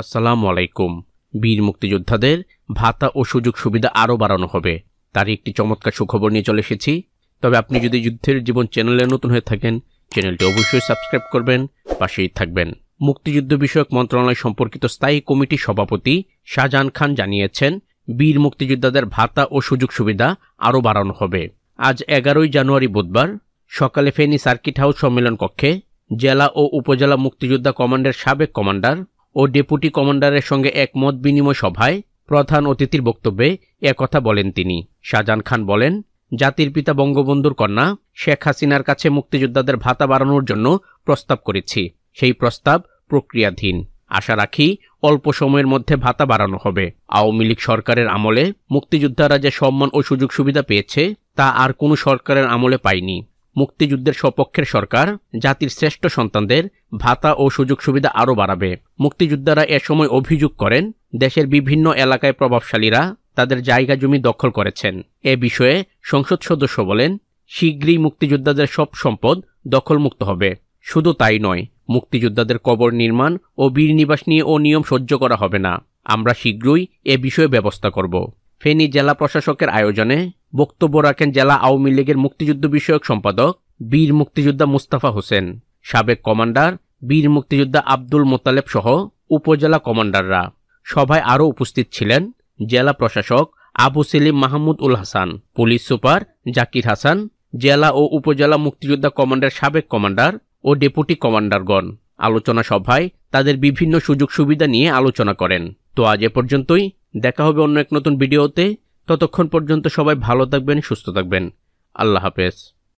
আসসালাম আলাইকুম বীর মুক্তিযোদ্ধাদের ভাতা ও সুযোগ সুবিধা আরও বাড়ানো হবে তারই একটি চমৎকার সুখবর নিয়ে চলে এসেছি তবে আপনি যদি যুদ্ধের জীবন চ্যানেলে নতুন হয়ে থাকেন চ্যানেলটি অবশ্যই সাবস্ক্রাইব করবেন পাশেই থাকবেন মুক্তিযুদ্ধ বিষয়ক মন্ত্রণালয় সম্পর্কিত স্থায়ী কমিটির সভাপতি শাহজাহান খান জানিয়েছেন বীর মুক্তিযোদ্ধাদের ভাতা ও সুযোগ সুবিধা আরও বাড়ানো হবে আজ এগারোই জানুয়ারি বুধবার সকালে ফেনী সার্কিট হাউস সম্মেলন কক্ষে জেলা ও উপজেলা মুক্তিযোদ্ধা কমান্ডের সাবেক কমান্ডার ও ডেপুটি কমান্ডারের সঙ্গে এক মত বিনিময় সভায় প্রধান অতিথির বক্তব্যে একথা বলেন তিনি শাহজাহান খান বলেন জাতির পিতা বঙ্গবন্ধুর কন্যা শেখ হাসিনার কাছে মুক্তিযোদ্ধাদের ভাতা বাড়ানোর জন্য প্রস্তাব করেছি সেই প্রস্তাব প্রক্রিয়াধীন আশা রাখি অল্প সময়ের মধ্যে ভাতা বাড়ানো হবে আওয়ামী লীগ সরকারের আমলে মুক্তিযোদ্ধারা যে সম্মান ও সুযোগ সুবিধা পেয়েছে তা আর কোনো সরকারের আমলে পায়নি মুক্তিযুদ্ধের স্বপক্ষের সরকার জাতির শ্রেষ্ঠ সন্তানদের ভাতা ও সুযোগ সুবিধা আরও বাড়াবে মুক্তিযোদ্ধারা এ সময় অভিযোগ করেন দেশের বিভিন্ন এলাকায় প্রভাবশালীরা তাদের জায়গা জমি দখল করেছেন এ বিষয়ে সংসদ সদস্য বলেন শীঘ্রই মুক্তিযোদ্ধাদের সব সম্পদ দখলমুক্ত হবে শুধু তাই নয় মুক্তিযোদ্ধাদের কবর নির্মাণ ও বীর নিবাস নিয়ে নিয়ম সহ্য করা হবে না আমরা শীঘ্রই এ বিষয়ে ব্যবস্থা করব ফেনী জেলা প্রশাসকের আয়োজনে বক্তব্য রাখেন জেলা আওয়ামী লীগের মুক্তিযুদ্ধ বিষয়ক সম্পাদক বীর মুক্তিযোদ্ধা মুস্তাফা হোসেন সাবেক কমান্ডার বীর মুক্তিযোদ্ধা আব্দুল মোতালেব সহ উপজেলা কমান্ডাররা সভায় আরও উপস্থিত ছিলেন জেলা প্রশাসক আবু সেলিম মাহমুদ উল হাসান পুলিশ সুপার জাকির হাসান জেলা ও উপজেলা মুক্তিযোদ্ধা কমান্ডের সাবেক কমান্ডার ও ডেপুটি কমান্ডারগণ আলোচনা সভায় তাদের বিভিন্ন সুযোগ সুবিধা নিয়ে আলোচনা করেন তো আজ এ পর্যন্তই দেখা হবে অন্য এক নতুন ভিডিওতে ততক্ষণ পর্যন্ত সবাই ভালো থাকবেন সুস্থ থাকবেন আল্লাহ হাফেজ